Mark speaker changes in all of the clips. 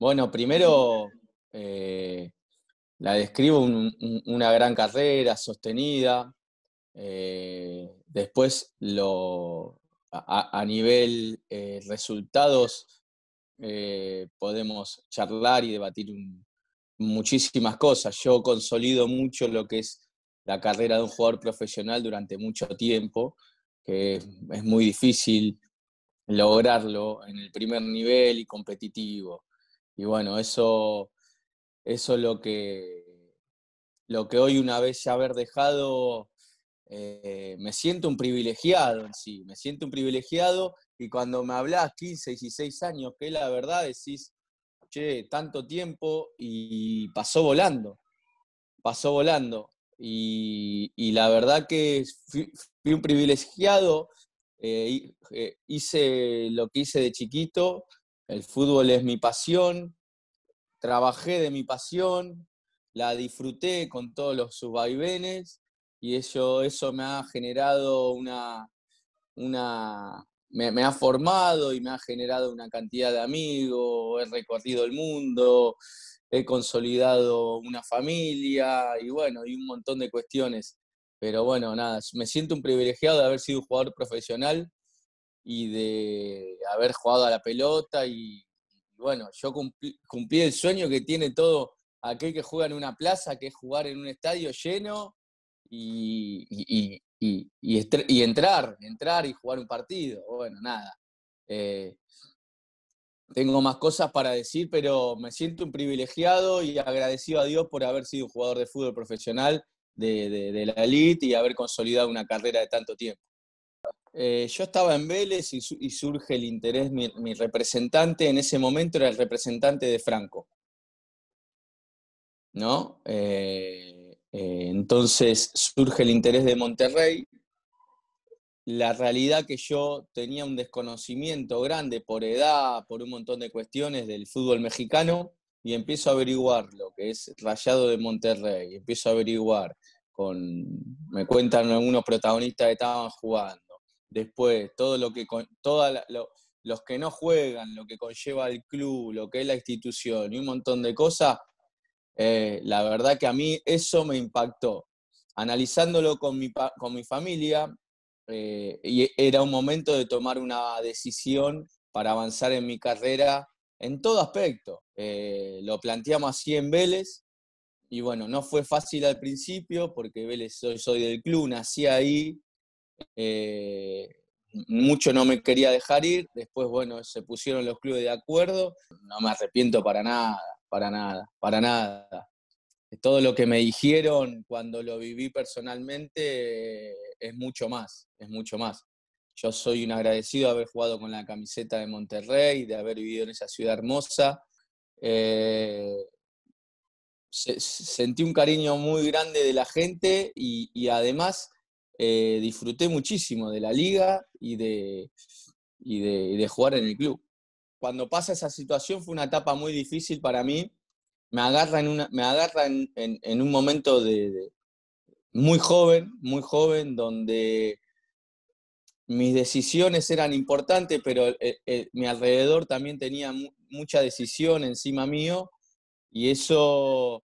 Speaker 1: Bueno, primero eh, la describo una gran carrera sostenida. Eh, después, a, nivel eh, resultados, podemos charlar y debatir muchísimas cosas. Yo consolido mucho lo que es la carrera de un jugador profesional durante mucho tiempo, que es muy difícil lograrlo en el primer nivel y competitivo. Y bueno, eso, eso es lo que, lo que hoy una vez ya haber dejado, eh, me siento un privilegiado en sí, me siento un privilegiado y cuando me hablas 15, 16 años, que la verdad decís, che, tanto tiempo y pasó volando, pasó volando. Y, la verdad que fui, un privilegiado, eh, eh, hice lo que hice de chiquito el fútbol es mi pasión, trabajé de mi pasión, la disfruté con todos los subvaivenes y eso, eso me ha generado una, una me, ha formado y me ha generado una cantidad de amigos, he recorrido el mundo, he consolidado una familia y bueno, y un montón de cuestiones. Pero bueno, nada, me siento un privilegiado de haber sido un jugador profesional y de haber jugado a la pelota y, bueno, yo cumplí, el sueño que tiene todo aquel que juega en una plaza, que es jugar en un estadio lleno y, y, entrar, entrar y jugar un partido. Bueno, nada. Eh, tengo más cosas para decir, pero me siento un privilegiado y agradecido a Dios por haber sido un jugador de fútbol profesional de, de la elite y haber consolidado una carrera de tanto tiempo. Eh, yo estaba en Vélez y, surge el interés, mi, representante en ese momento era el representante de Franco. ¿No? Eh, eh, entonces surge el interés de Monterrey. La realidad que yo tenía un desconocimiento grande por edad, por un montón de cuestiones del fútbol mexicano, y empiezo a averiguar lo que es Rayado de Monterrey, empiezo a averiguar con, me cuentan algunos protagonistas que estaban jugando después, todo lo que los que no juegan, lo que conlleva el club, lo que es la institución y un montón de cosas, eh, la verdad que a mí eso me impactó. Analizándolo con mi, con mi familia, eh, y era un momento de tomar una decisión para avanzar en mi carrera en todo aspecto. Eh, lo planteamos así en Vélez y bueno, no fue fácil al principio porque Vélez soy, soy del club, nací ahí, eh, mucho no me quería dejar ir, después, bueno, se pusieron los clubes de acuerdo, no me arrepiento para nada, para nada, para nada. Todo lo que me dijeron cuando lo viví personalmente es mucho más, es mucho más. Yo soy un agradecido de haber jugado con la camiseta de Monterrey, de haber vivido en esa ciudad hermosa. Eh, sentí un cariño muy grande de la gente y además eh, disfruté muchísimo de la liga y de, jugar en el club. Cuando pasa esa situación fue una etapa muy difícil para mí. Me agarra en, me agarra en, un momento de, muy joven, muy joven, donde mis decisiones eran importantes, pero eh, eh, mi alrededor también tenía mucha decisión encima mío y eso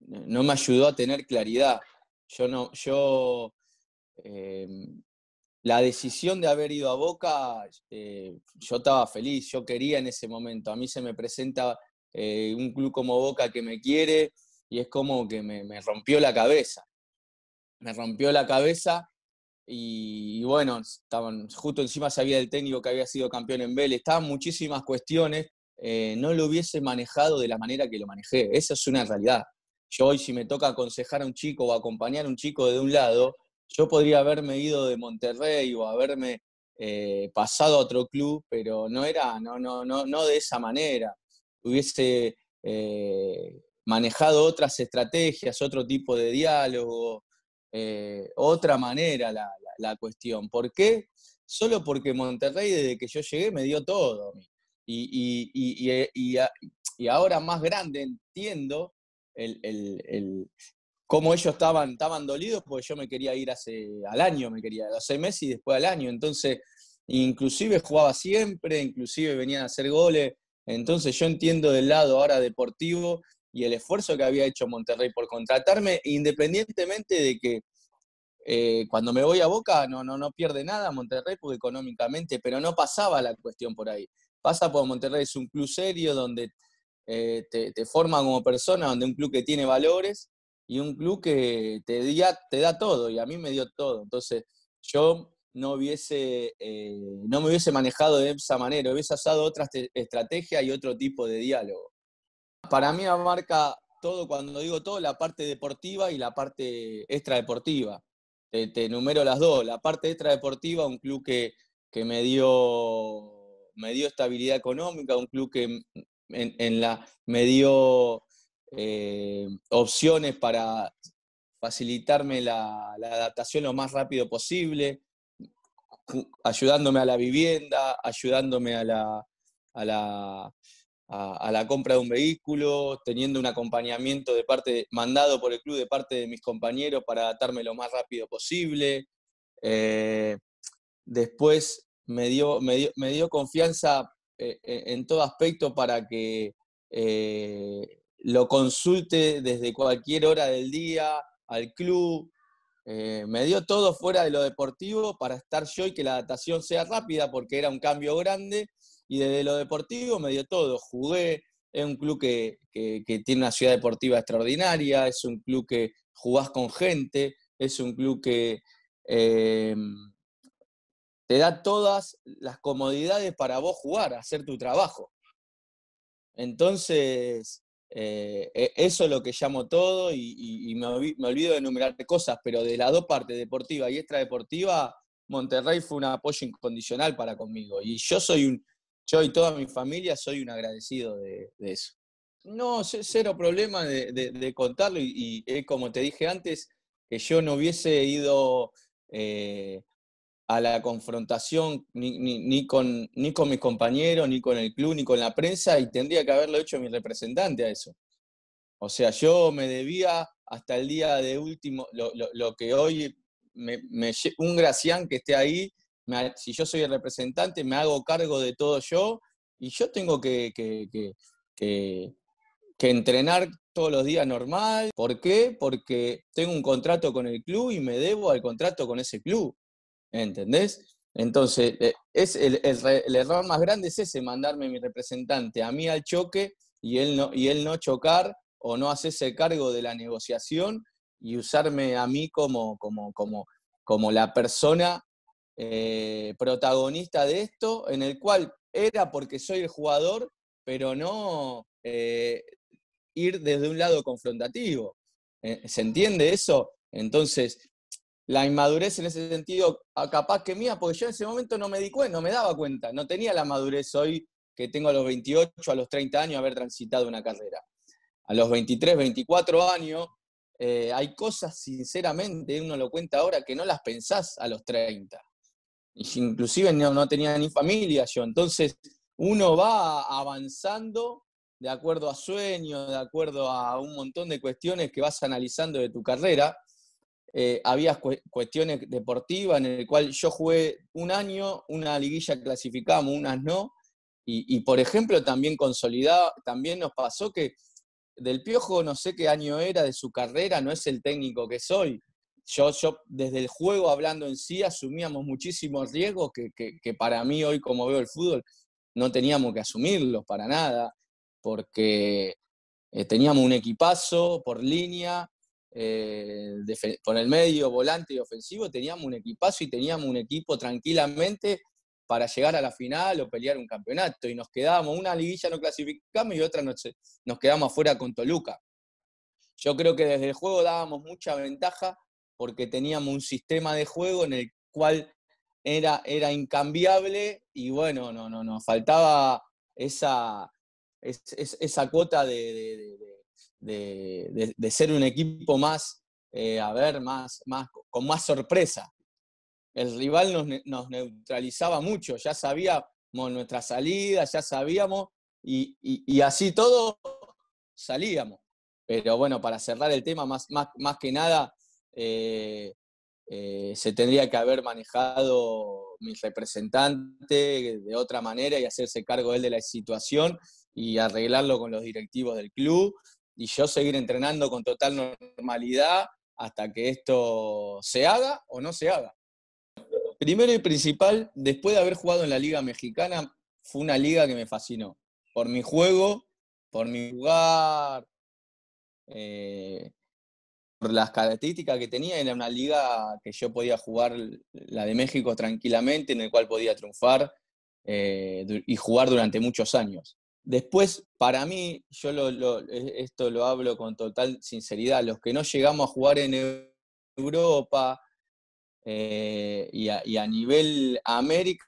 Speaker 1: no me ayudó a tener claridad. Yo no, yo em, la decisión de haber ido a Boca, eh, yo estaba feliz, yo quería en ese momento. A mí se me presenta eh, un club como Boca que me quiere y es como que me, rompió la cabeza. Me rompió la cabeza y, bueno, estaban, justo encima sabía del técnico que había sido campeón en Vélez. Estaban muchísimas cuestiones. Eh, no lo hubiese manejado de la manera que lo manejé. Esa es una realidad. Yo hoy si me toca aconsejar a un chico o acompañar a un chico de un lado, yo podría haberme ido de Monterrey o haberme eh, pasado a otro club, pero no era, no, no, no, no de esa manera. Hubiese eh, manejado otras estrategias, otro tipo de diálogo, eh, otra manera la, cuestión. ¿Por qué? Solo porque Monterrey desde que yo llegué me dio todo. Y, y, y, y, ahora más grande entiendo el, el, cómo ellos estaban, estaban dolidos, porque yo me quería ir hace, al año, me quería, hace meses y después al año. Entonces, inclusive jugaba siempre, inclusive venían a hacer goles. Entonces yo entiendo del lado ahora deportivo y el esfuerzo que había hecho Monterrey por contratarme, independientemente de que eh, cuando me voy a Boca no, no, no pierde nada Monterrey porque económicamente, pero no pasaba la cuestión por ahí. Pasa por Monterrey es un club serio donde eh, te, forma como persona, donde un club que tiene valores y un club que te, te da todo, y a mí me dio todo. Entonces, yo no, hubiese, eh, no me hubiese manejado de esa manera, hubiese usado otra este, estrategia y otro tipo de diálogo. Para mí abarca todo, cuando digo todo, la parte deportiva y la parte extradeportiva. Te, te enumero las dos. La parte extradeportiva, un club que, que me, dio, me dio estabilidad económica, un club que en, la, me dio eh, opciones para facilitarme la, adaptación lo más rápido posible, ayudándome a la vivienda, ayudándome a la, a la, a, la compra de un vehículo, teniendo un acompañamiento de parte, mandado por el club de parte de mis compañeros para adaptarme lo más rápido posible. Eh, después me dio, me dio, me dio confianza eh, eh, en todo aspecto para que eh, lo consulte desde cualquier hora del día, al club. me dio todo fuera de lo deportivo para estar yo y que la adaptación sea rápida porque era un cambio grande. Y desde lo deportivo me dio todo. Jugué, es un club que, tiene una ciudad deportiva extraordinaria, es un club que jugás con gente, es un club que te da todas las comodidades para vos jugar, hacer tu trabajo. Entonces, eh, e, eso es lo que llamo todo y, me, olvido de enumerar cosas, pero de las dos partes, deportiva y extradeportiva, Monterrey fue un apoyo incondicional para conmigo. Y yo soy un, yo y toda mi familia soy un agradecido de, eso. No, cero problema de, contarlo y, como te dije antes, que yo no hubiese ido eh, a la confrontación ni, con, ni con mis compañeros, ni con el club, ni con la prensa, y tendría que haberlo hecho mi representante a eso. O sea, yo me debía hasta el día de último, lo, que hoy, me, un Gracián que esté ahí, si yo soy el representante, me hago cargo de todo yo, y yo tengo que, que entrenar todos los días normal. ¿Por qué? Porque tengo un contrato con el club y me debo al contrato con ese club. ¿entendés? Entonces, eh, es el, error más grande es ese, mandarme mi representante a mí al choque y él no, y no chocar o no hacerse cargo de la negociación y usarme a mí como, como, como, la persona eh, protagonista de esto, en el cual era porque soy el jugador, pero no eh, ir desde un lado confrontativo. ¿Se entiende eso? Entonces, la inmadurez en ese sentido, ah, capaz que mía, porque yo en ese momento no me di cuenta, no me daba cuenta, no tenía la madurez hoy que tengo a los 28, a los 30 años, haber transitado una carrera. A los 23, 24 años, eh, hay cosas, sinceramente, uno lo cuenta ahora, que no las pensás a los 30. Inclusive no, no tenía ni familia yo. Entonces, uno va avanzando de acuerdo a sueños, de acuerdo a un montón de cuestiones que vas analizando de tu carrera eh, había cuestiones deportivas en el cual yo jugué un año, una liguilla clasificamos, unas no, y, por ejemplo también consolidado, también nos pasó que del Piojo no sé qué año era de su carrera, no es el técnico que soy. Yo, yo desde el juego hablando en sí asumíamos muchísimos riesgos que, para mí hoy como veo el fútbol no teníamos que asumirlos para nada, porque eh, teníamos un equipazo por línea, con eh, el medio, volante y ofensivo, teníamos un equipazo y teníamos un equipo tranquilamente para llegar a la final o pelear un campeonato. Y nos quedábamos, una liguilla no clasificamos y otra nos, nos quedamos afuera con Toluca. Yo creo que desde el juego dábamos mucha ventaja porque teníamos un sistema de juego en el cual era, era incambiable y bueno, no, no, nos faltaba esa, cuota de de, ser un equipo más, eh, a ver, más, más, con más sorpresa. El rival nos, neutralizaba mucho, ya sabíamos nuestra salida, ya sabíamos, y, así todo salíamos. Pero bueno, para cerrar el tema, más, que nada, eh, eh, se tendría que haber manejado mi representante de otra manera y hacerse cargo él de la situación y arreglarlo con los directivos del club y yo seguir entrenando con total normalidad hasta que esto se haga o no se haga. Primero y principal, después de haber jugado en la Liga Mexicana, fue una liga que me fascinó. Por mi juego, por mi lugar, eh, por las características que tenía, era una liga que yo podía jugar la de México tranquilamente, en el cual podía triunfar eh, y jugar durante muchos años. Después, para mí, yo e, esto lo hablo con total sinceridad, los que no llegamos a jugar en Europa eh, y, a, nivel América,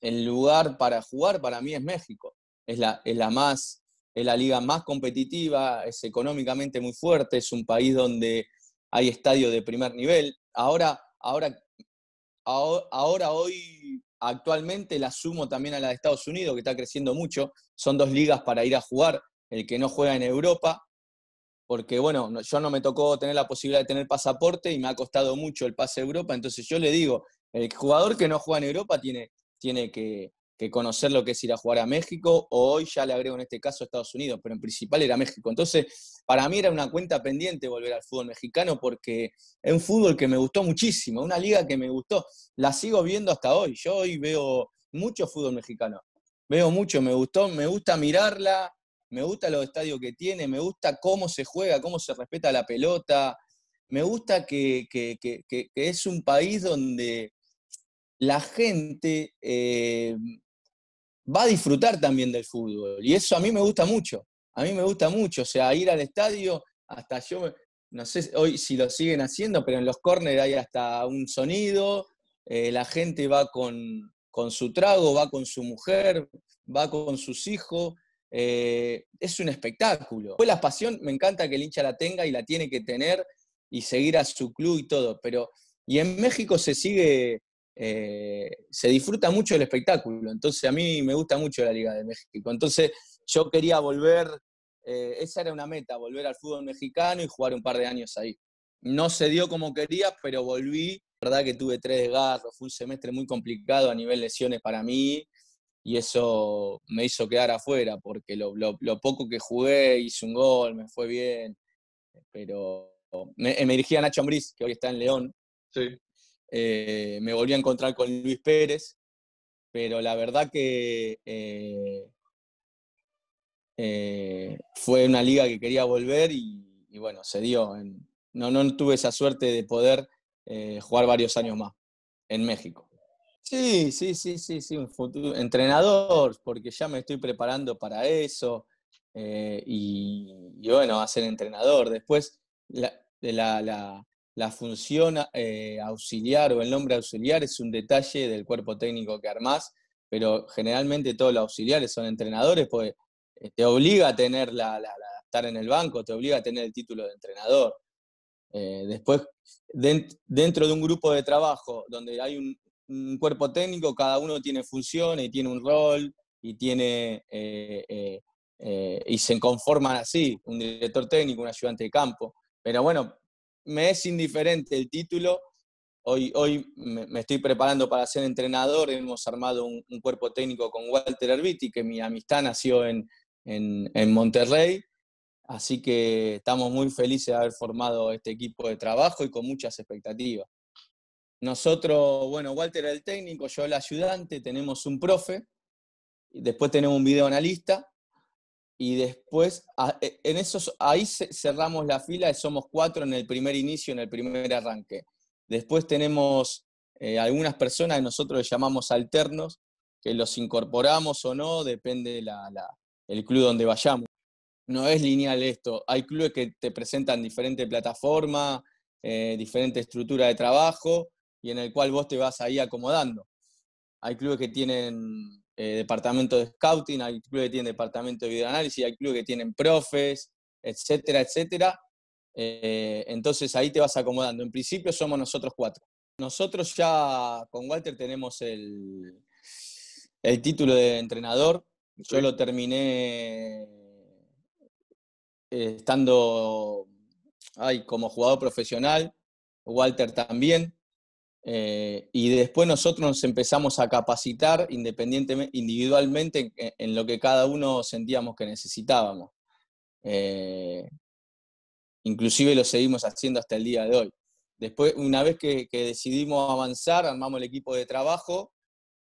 Speaker 1: el lugar para jugar para mí es México. Es la, más, la liga más competitiva, es económicamente muy fuerte, es un país donde hay estadios de primer nivel. ahora, ahora, ahora hoy Actualmente la sumo también a la de Estados Unidos, que está creciendo mucho. Son dos ligas para ir a jugar. El que no juega en Europa, porque bueno, yo no me tocó tener la posibilidad de tener pasaporte y me ha costado mucho el pase a Europa. Entonces yo le digo, el jugador que no juega en Europa tiene, tiene que, que conocer lo que es ir a jugar a México, o hoy ya le agrego en este caso a Estados Unidos, pero en principal era México. Entonces, para mí era una cuenta pendiente volver al fútbol mexicano porque es un fútbol que me gustó muchísimo, una liga que me gustó, la sigo viendo hasta hoy. Yo hoy veo mucho fútbol mexicano, veo mucho, me gustó, me gusta mirarla, me gusta los estadios que tiene, me gusta cómo se juega, cómo se respeta la pelota, me gusta que, que es un país donde la gente eh, va a disfrutar también del fútbol. Y eso a mí me gusta mucho. A mí me gusta mucho. O sea, ir al estadio, hasta yo, no sé hoy si lo siguen haciendo, pero en los córner hay hasta un sonido. Eh, la gente va con, su trago, va con su mujer, va con sus hijos. Eh, es un espectáculo. Pues la pasión, me encanta que el hincha la tenga y la tiene que tener y seguir a su club y todo. Pero, y en México se sigue eh, se disfruta mucho el espectáculo. Entonces, a mí me gusta mucho la Liga de México. Entonces, yo quería volver, eh, esa era una meta, volver al fútbol mexicano y jugar un par de años ahí. No se dio como quería, pero volví. La verdad que tuve tres garros, fue un semestre muy complicado a nivel lesiones para mí y eso me hizo quedar afuera porque lo, poco que jugué, hice un gol, me fue bien, pero me, dirigí a Nacho Ambriz, que hoy está en León, sí. Eh, me volví a encontrar con Luis Pérez, pero la verdad que eh, eh, fue una liga que quería volver y, bueno, se dio. no, no tuve esa suerte de poder jugar varios años más en México. Sí, sí, sí, sí, sí, entrenador, porque ya me estoy preparando para eso. y, bueno, a ser entrenador. Después, de la, la función eh, auxiliar o el nombre auxiliar es un detalle del cuerpo técnico que armás, pero generalmente todos los auxiliares son entrenadores, pues eh, te obliga a tener la, estar en el banco, te obliga a tener el título de entrenador. Eh, después, dentro de un grupo de trabajo donde hay un, cuerpo técnico, cada uno tiene funciones y tiene un rol y tiene y se conforman así, un director técnico, un ayudante de campo. Pero bueno, me es indiferente el título. Hoy, hoy me estoy preparando para ser entrenador. Hemos armado un, cuerpo técnico con Walter Erviti, que mi amistad nació en, Monterrey. Así que estamos muy felices de haber formado este equipo de trabajo y con muchas expectativas. Nosotros, bueno, Walter el técnico, yo el ayudante, tenemos un profe, después tenemos un videoanalista y después, e, en esos, ahí cerramos la fila, y somos cuatro en el primer inicio, en el primer arranque. Después tenemos eh, algunas personas que nosotros llamamos alternos, que los incorporamos o no, depende del el club donde vayamos. No es lineal esto. Hay clubes que te presentan diferente plataforma, eh, diferente estructura de trabajo, y en el cual vos te vas ahí acomodando. Hay clubes que tienen eh, departamento de scouting, hay clubes que tienen departamento de videoanálisis, hay clubes que tienen profes, etcétera, etcétera. Eh, entonces ahí te vas acomodando. En principio somos nosotros cuatro. Nosotros ya con Walter tenemos el, título de entrenador. Yo lo terminé eh, estando como jugador profesional. Walter también. Eh, y después nosotros empezamos a capacitar independientemente, individualmente en, lo que cada uno sentíamos que necesitábamos. Eh, inclusive lo seguimos haciendo hasta el día de hoy. Después, una vez que, decidimos avanzar, armamos el equipo de trabajo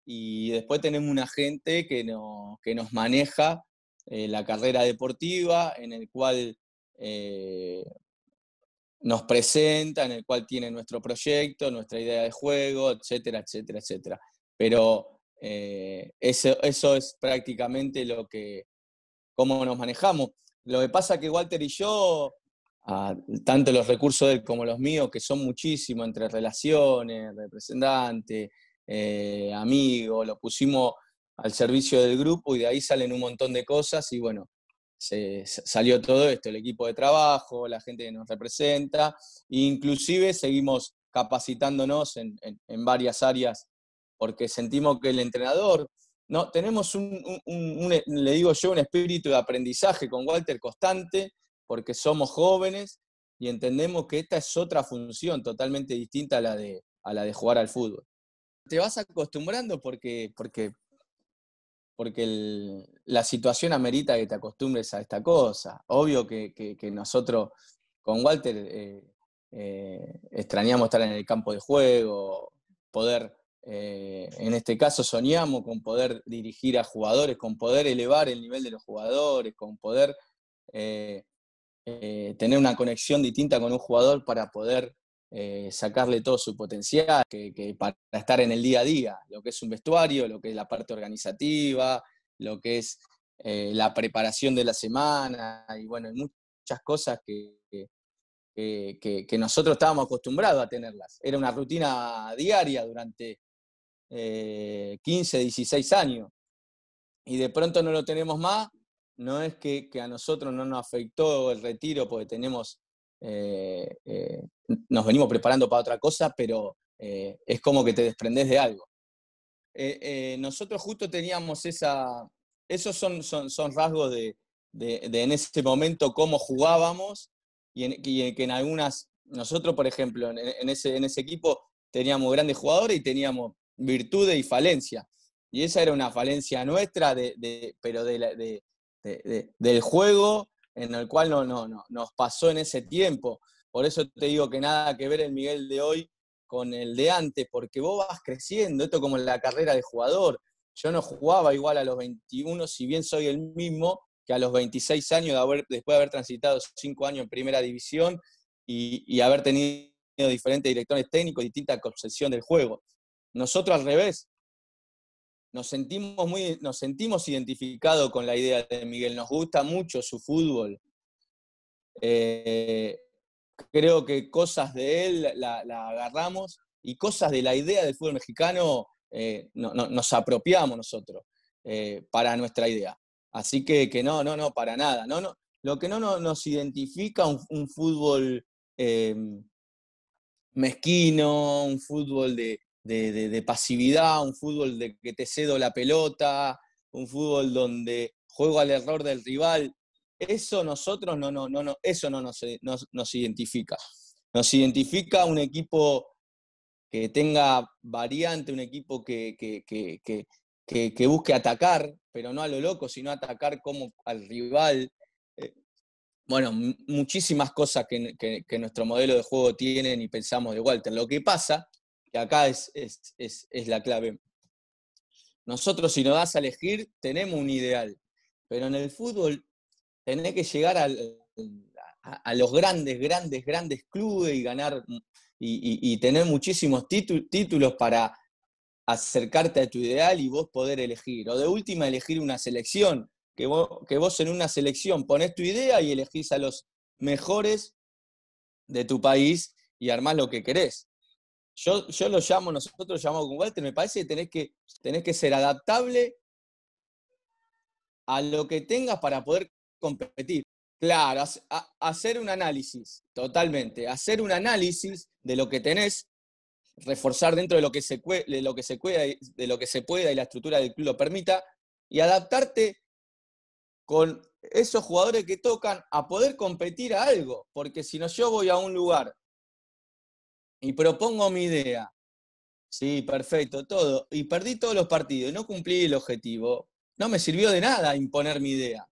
Speaker 1: y después tenemos un agente que, nos maneja eh, la carrera deportiva, en el cual nos presenta, en el cual tiene nuestro proyecto, nuestra idea de juego, etcétera, etcétera, etcétera. Pero eh, eso, eso es prácticamente lo que, cómo nos manejamos. Lo que pasa es que Walter y yo, tanto los recursos de él como los míos, que son muchísimos entre relaciones, representantes, eh, amigos, los pusimos al servicio del grupo y de ahí salen un montón de cosas y bueno, salió todo esto, el equipo de trabajo, la gente que nos representa, inclusive seguimos capacitándonos en, varias áreas, porque sentimos que el entrenador, no, tenemos un, le digo yo, un espíritu de aprendizaje con Walter constante, porque somos jóvenes y entendemos que esta es otra función totalmente distinta a la de, a la de jugar al fútbol. Te vas acostumbrando porque, porque porque la situación amerita que te acostumbres a esta cosa. Obvio que, nosotros con Walter eh, eh, extrañamos estar en el campo de juego, poder, eh, en este caso soñamos con poder dirigir a jugadores, con poder elevar el nivel de los jugadores, con poder tener una conexión distinta con un jugador para poder eh, sacarle todo su potencial, para estar en el día a día, lo que es un vestuario, lo que es la parte organizativa, lo que es eh, la preparación de la semana, y bueno, muchas cosas que, que, nosotros estábamos acostumbrados a tenerlas. Era una rutina diaria durante 15, eh, 16 años, y de pronto no lo tenemos más. No es que, que a nosotros no nos afectó el retiro porque tenemos eh, eh, nos venimos preparando para otra cosa, pero eh, es como que te desprendes de algo. nosotros justo teníamos esa, esos son, rasgos de, en ese momento cómo jugábamos y, en, que en algunas, nosotros por ejemplo, en, ese, en ese equipo teníamos grandes jugadores y teníamos virtudes y falencias. Y esa era una falencia nuestra, pero del juego en el cual no, no, no, nos pasó en ese tiempo. Por eso te digo que nada que ver el Miguel de hoy con el de antes, porque vos vas creciendo, esto como la carrera de jugador. Yo no jugaba igual a los 21, si bien soy el mismo que a los 26 años, después de haber transitado 5 años en primera división y, haber tenido diferentes directores técnicos, distinta concepción del juego. Nosotros al revés, nos sentimos, muy, nos sentimos identificados con la idea de Miguel, nos gusta mucho su fútbol. Eh, creo que cosas de él la, agarramos y cosas de la idea del fútbol mexicano eh, nos apropiamos nosotros eh, para nuestra idea. Así que, que, no, no, no, para nada. No, no, lo que no, nos identifica un fútbol mezquino, un fútbol de, de, pasividad, un fútbol de que te cedo la pelota, un fútbol donde juego al error del rival. Eso nosotros no, no, no, no eso no nos, eh, nos, identifica. Nos identifica un equipo que tenga variante, un equipo que, que, busque atacar, pero no a lo loco, sino atacar como al rival. Eh, bueno, muchísimas cosas que, nuestro modelo de juego tiene y pensamos de Walter. Lo que pasa que acá es, es, la clave. Nosotros, si nos das a elegir, tenemos un ideal, pero en el fútbol tenés que llegar a, los grandes, grandes, grandes clubes y ganar mm, y, tener muchísimos títulos para acercarte a tu ideal y vos poder elegir. O de última, elegir una selección, que vos, que vos en una selección pones tu idea y elegís a los mejores de tu país y armás lo que querés. Yo, lo llamo, nosotros lo llamamos con Walter, me parece que tenés, que tenés que ser adaptable a lo que tengas para poder competir. Claro, hacer un análisis, totalmente. Hacer un análisis de lo que tenés, reforzar dentro de lo que se, lo que se, pueda, de lo que se pueda y la estructura del club lo permita, y adaptarte con esos jugadores que tocan a poder competir a algo. Porque si no, yo voy a un lugar y propongo mi idea. Sí, perfecto, todo. Y perdí todos los partidos, no cumplí el objetivo. No me sirvió de nada imponer mi idea.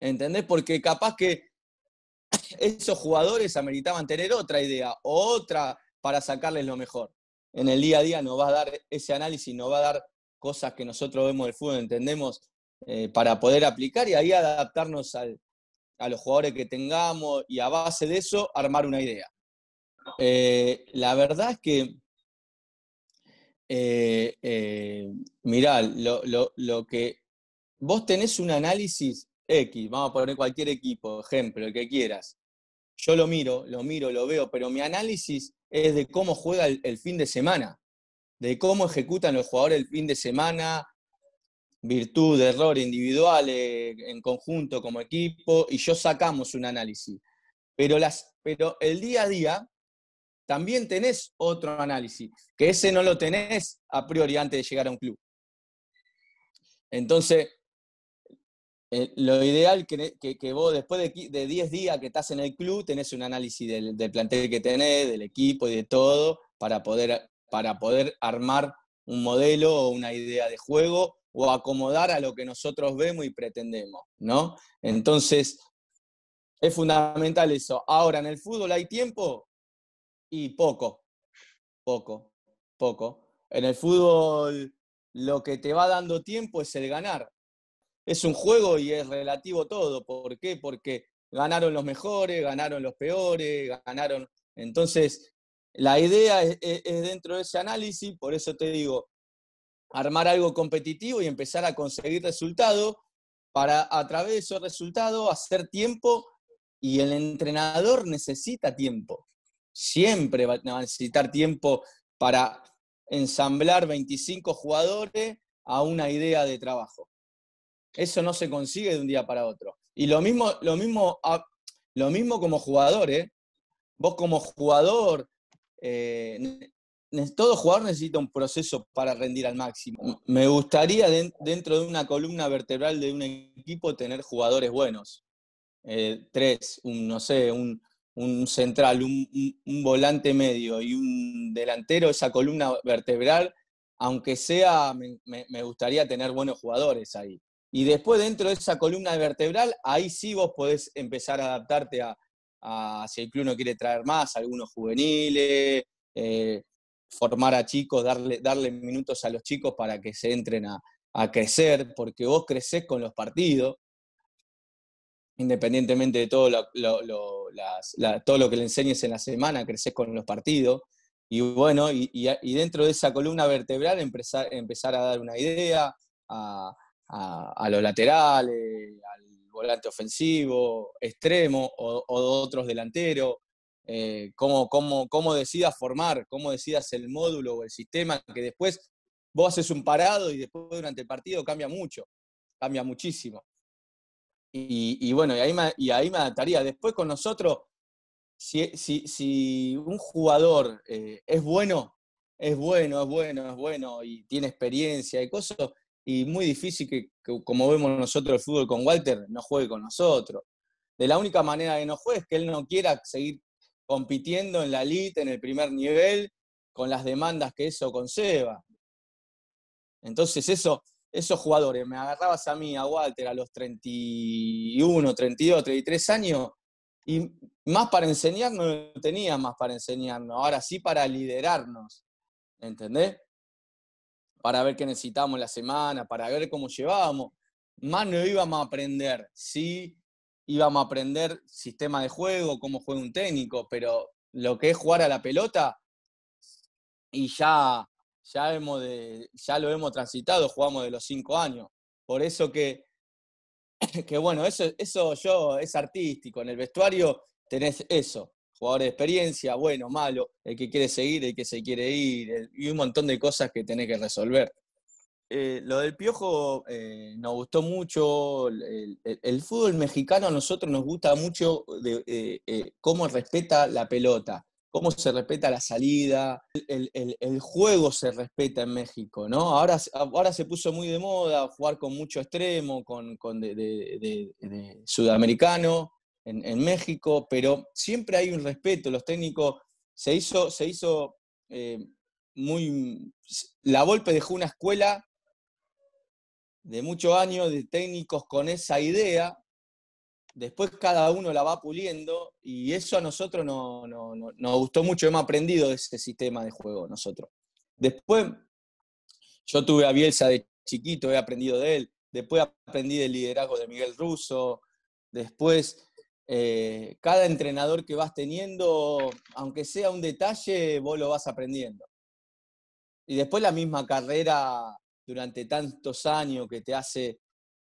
Speaker 1: ¿Entendés? Porque capaz que esos jugadores ameritaban tener otra idea, otra para sacarles lo mejor. En el día a día nos va a dar ese análisis, nos va a dar cosas que nosotros vemos del fútbol, entendemos, eh, para poder aplicar y ahí adaptarnos al, a los jugadores que tengamos y a base de eso armar una idea. Eh, la verdad es que, eh, eh mirá, lo, que vos tenés un análisis X, vamos a poner cualquier equipo, ejemplo, el que quieras. Yo lo miro, lo miro, lo veo, pero mi análisis es de cómo juega el, fin de semana, de cómo ejecutan los jugadores el fin de semana, virtud, error individual, en conjunto, como equipo, y yo sacamos un análisis. Pero, las, pero el día a día también tenés otro análisis, que ese no lo tenés a priori antes de llegar a un club. Entonces, eh, lo ideal que, que, vos después de, de 10 días que estás en el club, tenés un análisis del, plantel que tenés, del equipo y de todo, para poder, para poder armar un modelo o una idea de juego o acomodar a lo que nosotros vemos y pretendemos, ¿no? Entonces, es fundamental eso. Ahora, en el fútbol hay tiempo, y poco, poco, poco. En el fútbol lo que te va dando tiempo es el ganar.
Speaker 2: Es un juego
Speaker 1: y es relativo todo. ¿Por qué? Porque ganaron los mejores, ganaron los peores, ganaron... Entonces, la idea es, e, dentro de ese análisis, por eso te digo, armar algo competitivo y empezar a conseguir resultados para a través de esos resultados hacer tiempo y el entrenador necesita tiempo siempre va a necesitar tiempo para ensamblar 25 jugadores a una idea de trabajo. Eso no se consigue de un día para otro. Y lo mismo, lo mismo, ah, lo mismo como jugador, ¿eh? Vos como jugador, eh, todo jugador necesita un proceso para rendir al máximo. Me gustaría dentro de una columna vertebral de un equipo tener jugadores buenos. Eh, tres, un, no sé, un, un central, un, volante medio y un delantero, esa columna vertebral, aunque sea, me, gustaría tener buenos jugadores ahí. Y después dentro de esa columna vertebral, ahí sí vos podés empezar a adaptarte a, si el club no quiere traer más, algunos juveniles, eh, formar a chicos, darle, darle minutos a los chicos para que se entren a, crecer, porque vos creces con los partidos, independientemente de todo lo, todo lo que le enseñes en la semana, creces con los partidos. Y bueno, y, dentro de esa columna vertebral empezar, a dar una idea a, a, los laterales, al volante ofensivo, extremo o, otros delanteros, eh, cómo, cómo, cómo, decidas formar, cómo decidas el módulo o el sistema, que después vos haces un parado y después durante el partido cambia mucho, cambia muchísimo. Y, bueno, y ahí, me, y ahí me adaptaría. Después con nosotros, si, un jugador eh, es bueno, es bueno, es bueno, es bueno, y tiene experiencia y cosas, y muy difícil que, como vemos nosotros el fútbol con Walter, no juegue con nosotros. De la única manera que no juegue es que él no quiera seguir compitiendo en la elite, en el primer nivel, con las demandas que eso conceba. Entonces eso, esos jugadores, me agarrabas a mí, a Walter, a los 31, 32, 33 años, y más para enseñarnos, no tenía más para enseñarnos, ahora sí para liderarnos, ¿entendés? Para ver qué necesitábamos la semana, para ver cómo llevábamos. Más no íbamos a aprender, sí íbamos a aprender sistema de juego, cómo juega un técnico, pero lo que es jugar a la pelota y ya ya, hemos de, ya lo hemos transitado, jugamos de los cinco años. Por eso que, que bueno, eso, eso yo es artístico. En el vestuario tenés eso, jugadores de experiencia, bueno, malo, el que quiere seguir, el que se quiere ir, y un montón de cosas que tenés que resolver. Eh, lo del piojo eh, nos gustó mucho. El, fútbol mexicano a nosotros nos gusta mucho eh, cómo respeta la pelota cómo se respeta la salida, el, juego se respeta en México, ¿no? Ahora, ahora se puso muy de moda jugar con mucho extremo, con, sudamericano en, México, pero siempre hay un respeto, los técnicos, se hizo, se hizo eh, muy... La Volpe dejó una escuela de muchos años de técnicos con esa idea después cada uno la va puliendo y eso a nosotros no, nos gustó mucho, hemos aprendido de ese sistema de juego nosotros. Después, yo tuve a Bielsa de chiquito, he aprendido de él, después aprendí del liderazgo de Miguel Russo, después eh, cada entrenador que vas teniendo, aunque sea un detalle, vos lo vas aprendiendo. Y después la misma carrera durante tantos años que te hace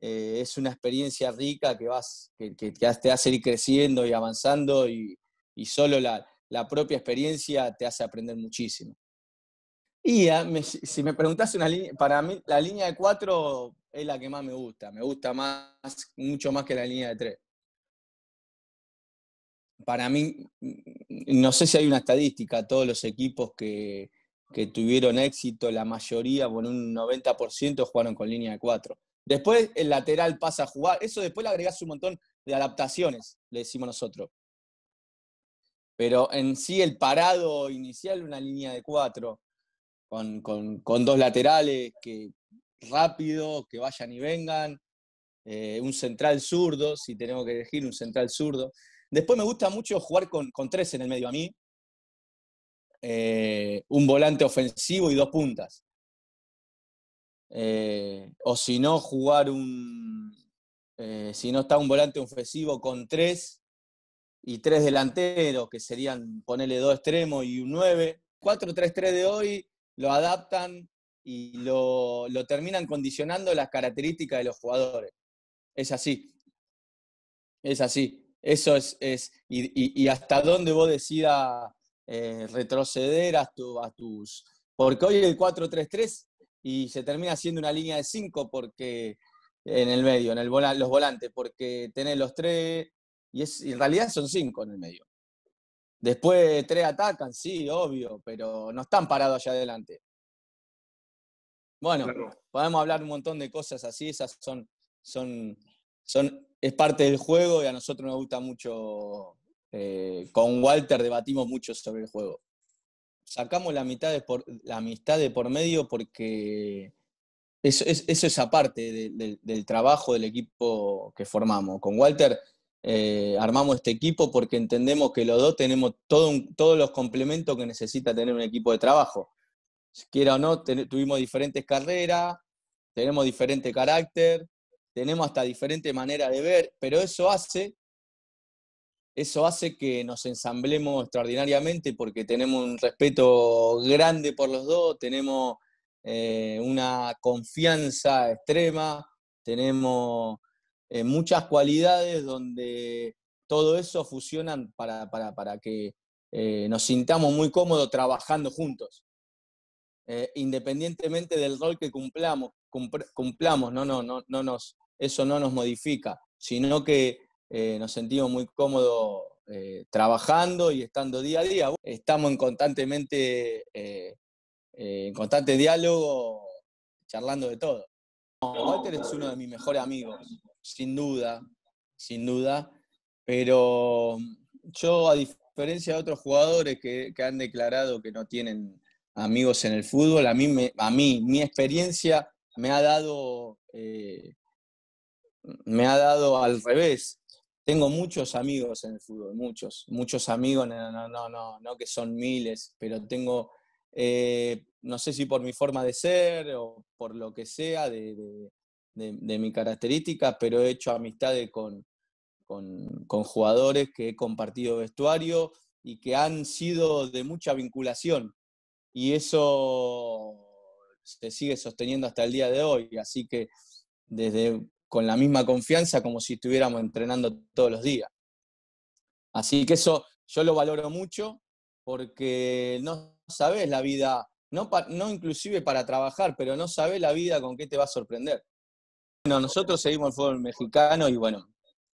Speaker 1: eh, es una experiencia rica que, vas, que, te hace ir creciendo y avanzando y, solo la, propia experiencia te hace aprender muchísimo. Y ah, si me preguntas una línea, para mí la línea de cuatro es la que más me gusta, me gusta más, mucho más que la línea de tres. Para mí, no sé si hay una estadística, todos los equipos que, que tuvieron éxito, la mayoría, bueno, un 90% jugaron con línea de cuatro Después el lateral pasa a jugar. Eso después le agregás un montón de adaptaciones, le decimos nosotros. Pero en sí el parado inicial, una línea de cuatro, con, dos laterales que rápido, que vayan y vengan, eh, un central zurdo, si tenemos que elegir un central zurdo. Después me gusta mucho jugar con, tres en el medio a mí, eh, un volante ofensivo y dos puntas. Eh, o si no, jugar un. Eh, si no está un volante ofensivo con tres y tres delanteros, que serían ponerle dos extremos y un nueve. 4-3-3 de hoy lo adaptan y lo, lo terminan condicionando las características de los jugadores. Es así. Es así. Eso es, es y, y, hasta dónde vos decidas eh, retroceder a, a, tus... Porque hoy el 4-3-3 y se termina haciendo una línea de cinco porque en el medio, en el los volantes, porque tenés los tres y, es, en realidad son cinco en el medio. Después tres atacan, sí, obvio, pero no están parados allá adelante. Bueno, podemos hablar un montón de cosas así, esas son, son, son, es parte del juego y a nosotros nos gusta mucho, eh, con Walter debatimos mucho sobre el juego sacamos la, mitad de por, la amistad de por medio porque eso es, eso es aparte del trabajo del equipo que formamos. Con Walter eh, armamos este equipo porque entendemos que los dos tenemos todo todos los complementos que necesita tener un equipo de trabajo. Quiera o no, tuvimos diferentes carreras, tenemos diferente carácter, tenemos hasta diferente manera de ver, pero eso hace eso hace que nos ensamblemos extraordinariamente porque tenemos un respeto grande por los dos, tenemos eh, una confianza extrema, tenemos eh, muchas cualidades donde todo eso fusionan para, que eh, nos sintamos muy cómodos trabajando juntos. independientemente del rol que cumplamos, cumplamos, no, no, no, no nos, eso no nos modifica, sino que eh, nos sentimos muy cómodos eh, trabajando y estando día a día. Estamos en constantemente, eh, en constante diálogo, charlando de todo. Walter es uno de mis mejores amigos, sin duda, sin duda, pero yo, a diferencia de otros jugadores que, han declarado que no tienen amigos en el fútbol, a mí, a mí mi experiencia me ha dado, me ha dado al revés, tengo muchos amigos en el fútbol, muchos, muchos amigos, no, no, no, no, que son miles, pero tengo, eh, no sé si por mi forma de ser o por lo que sea de, mi característica, pero he hecho amistades con, con, con, jugadores que he compartido vestuario y que han sido de mucha vinculación. Y eso se sigue sosteniendo hasta el día de hoy. Así que desde con la misma confianza como si estuviéramos entrenando todos los días. Así que eso yo lo valoro mucho porque no sabes la vida, no, no inclusive para trabajar, pero no sabes la vida con qué te va a sorprender. Bueno, nosotros seguimos el fútbol mexicano y bueno,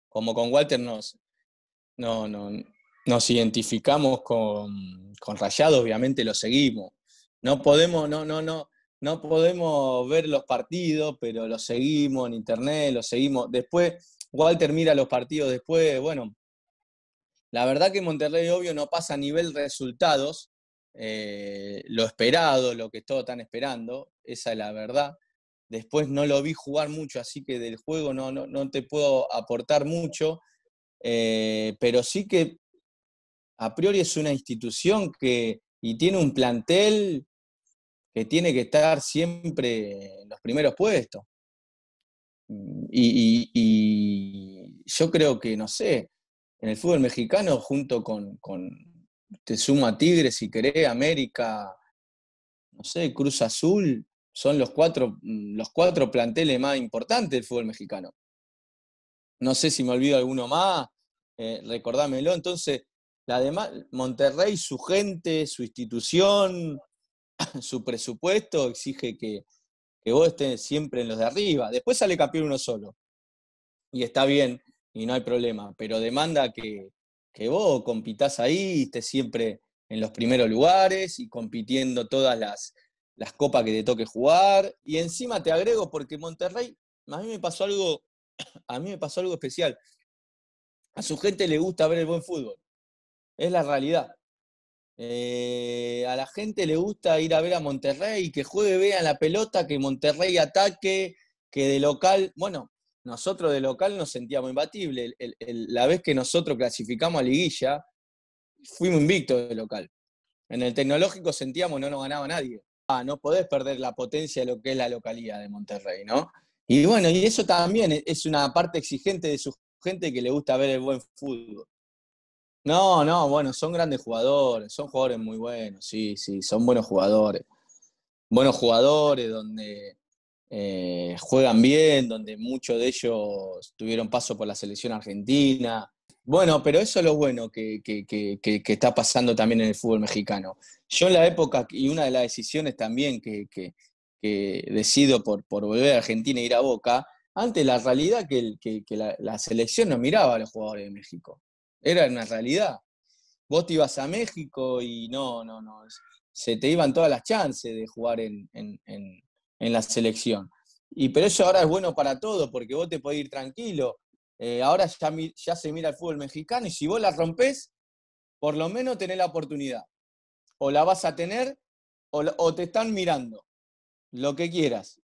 Speaker 1: como con Walter nos, no, no, nos identificamos con, con Rayado, obviamente lo seguimos. No podemos, no, no, no, no podemos ver los partidos, pero los seguimos en internet, los seguimos. Después, Walter mira los partidos después, bueno. La verdad que Monterrey, obvio, no pasa a nivel resultados, eh, lo esperado, lo que todos están esperando, esa es la verdad. Después no lo vi jugar mucho, así que del juego no, no, no te puedo aportar mucho, eh, pero sí que a priori es una institución que y tiene un plantel que tiene que estar siempre en los primeros puestos. Mm, y, yo creo que, no sé, en el fútbol mexicano, junto con, te suma Tigres, si querés, América, no sé, Cruz Azul, son los cuatro, mm, los cuatro planteles más importantes del fútbol mexicano. No sé si me olvido alguno más, eh, recordámelo. Entonces, la Monterrey, su gente, su institución, su presupuesto exige que, vos estés siempre en los de arriba. Después sale campeón uno solo. Y está bien, y no hay problema, pero demanda que, vos compitas ahí, estés siempre en los primeros lugares y compitiendo todas las, copas que te toque jugar. Y encima te agrego, porque Monterrey, a mí me pasó algo, a mí me pasó algo especial. A su gente le gusta ver el buen fútbol. Es la realidad. Eh, a la gente le gusta ir a ver a Monterrey, que juegue, vea la pelota, que Monterrey ataque, que de local, bueno, nosotros de local nos sentíamos imbatibles. la vez que nosotros clasificamos a liguilla, fuimos invictos de local. En el tecnológico sentíamos no nos ganaba nadie. Ah, no podés perder la potencia de lo que es la localidad de Monterrey, ¿no? Y bueno, y eso también es una parte exigente de su gente que le gusta ver el buen fútbol. No, no, bueno, son grandes jugadores, son jugadores muy buenos, sí, sí, son buenos jugadores. Buenos jugadores donde eh, juegan bien, donde muchos de ellos tuvieron paso por la selección argentina. Bueno, pero eso es lo bueno que, está pasando también en el fútbol mexicano. Yo en la época, y una de las decisiones también que, decido por, por, volver a Argentina e ir a Boca, antes la realidad que, la selección no miraba a los jugadores de México era una realidad. Vos te ibas a México y no, no, no. Se te iban todas las chances de jugar en, la selección. Y pero eso ahora es bueno para todo, porque vos te podés ir tranquilo. Eh, ahora ya, ya se mira el fútbol mexicano y si vos la rompés, por lo menos tenés la oportunidad. O la vas a tener o, te están mirando. Lo que quieras.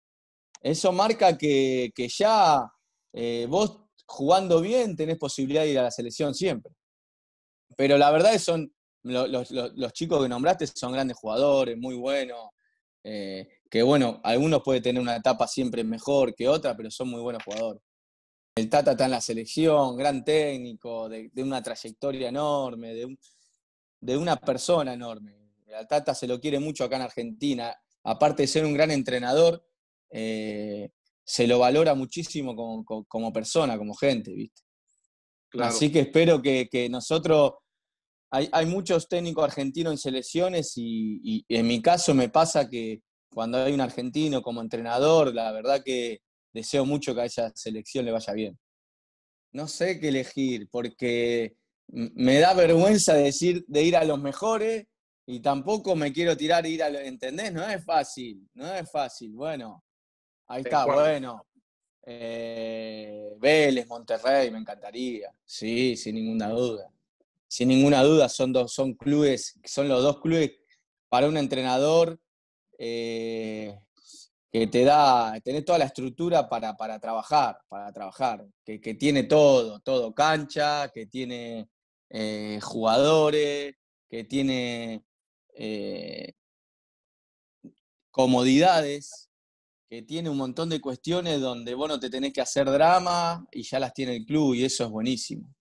Speaker 1: Eso marca que, ya eh, vos jugando bien tenés posibilidad de ir a la selección siempre. Pero la verdad es son los, chicos que nombraste son grandes jugadores, muy buenos, eh, que bueno, algunos pueden tener una etapa siempre mejor que otra, pero son muy buenos jugadores. El Tata está en la selección, gran técnico, de, una trayectoria enorme, de, una persona enorme. El Tata se lo quiere mucho acá en Argentina. Aparte de ser un gran entrenador, eh, se lo valora muchísimo como, como, persona, como gente, ¿viste? Así que espero que, nosotros, hay, hay, muchos técnicos argentinos en selecciones y, en mi caso me pasa que cuando hay un argentino como entrenador, la verdad que deseo mucho que a esa selección le vaya bien. No sé qué elegir, porque me da vergüenza decir de ir a los mejores y tampoco me quiero tirar ir a los, ¿entendés? No es fácil, no es fácil. Bueno, Ahí está, bueno. Eh, Vélez, Monterrey, me encantaría. Sí, sin ninguna duda. Sin ninguna duda, son dos, son clubes, son los dos clubes para un entrenador eh, que te da, tenés toda la estructura para, para trabajar, para trabajar, que, que, tiene todo, todo cancha, que tiene eh, jugadores, que tiene comodidades, eh, tiene un montón de cuestiones donde vos te tenés que hacer drama y ya las tiene el club y eso es buenísimo.